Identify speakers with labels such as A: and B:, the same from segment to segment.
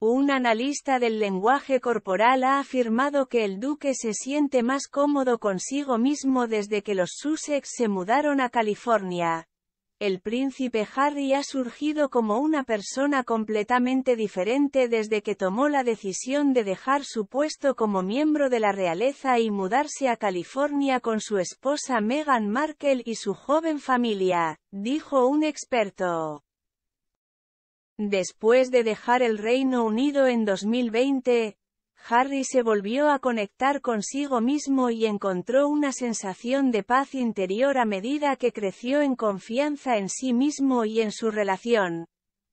A: Un analista del lenguaje corporal ha afirmado que el duque se siente más cómodo consigo mismo desde que los Sussex se mudaron a California. El príncipe Harry ha surgido como una persona completamente diferente desde que tomó la decisión de dejar su puesto como miembro de la realeza y mudarse a California con su esposa Meghan Markle y su joven familia, dijo un experto. Después de dejar el Reino Unido en 2020, Harry se volvió a conectar consigo mismo y encontró una sensación de paz interior a medida que creció en confianza en sí mismo y en su relación.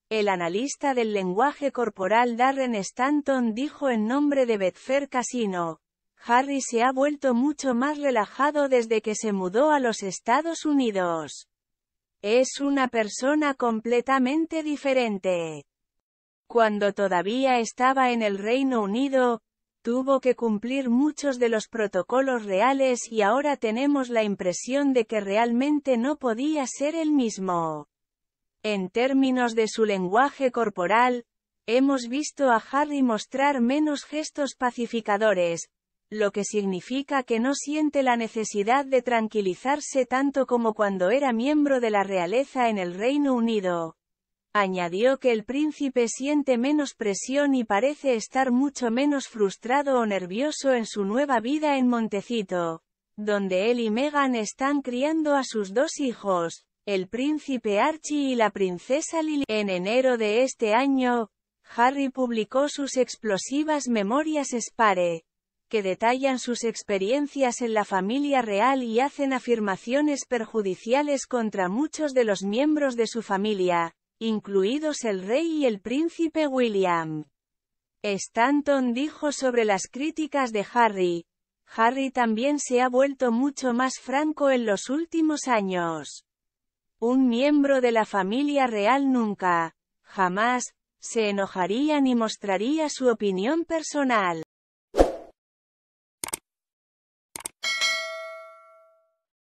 A: El analista del lenguaje corporal Darren Stanton dijo en nombre de Betfair Casino, Harry se ha vuelto mucho más relajado desde que se mudó a los Estados Unidos. Es una persona completamente diferente. Cuando todavía estaba en el Reino Unido, tuvo que cumplir muchos de los protocolos reales y ahora tenemos la impresión de que realmente no podía ser el mismo. En términos de su lenguaje corporal, hemos visto a Harry mostrar menos gestos pacificadores, lo que significa que no siente la necesidad de tranquilizarse tanto como cuando era miembro de la realeza en el Reino Unido. Añadió que el príncipe siente menos presión y parece estar mucho menos frustrado o nervioso en su nueva vida en Montecito, donde él y Meghan están criando a sus dos hijos, el príncipe Archie y la princesa Lily. En enero de este año, Harry publicó sus explosivas memorias Spare, que detallan sus experiencias en la familia real y hacen afirmaciones perjudiciales contra muchos de los miembros de su familia, incluidos el rey y el príncipe William. Stanton dijo sobre las críticas de Harry, Harry también se ha vuelto mucho más franco en los últimos años. Un miembro de la familia real nunca, jamás, se enojaría ni mostraría su opinión personal.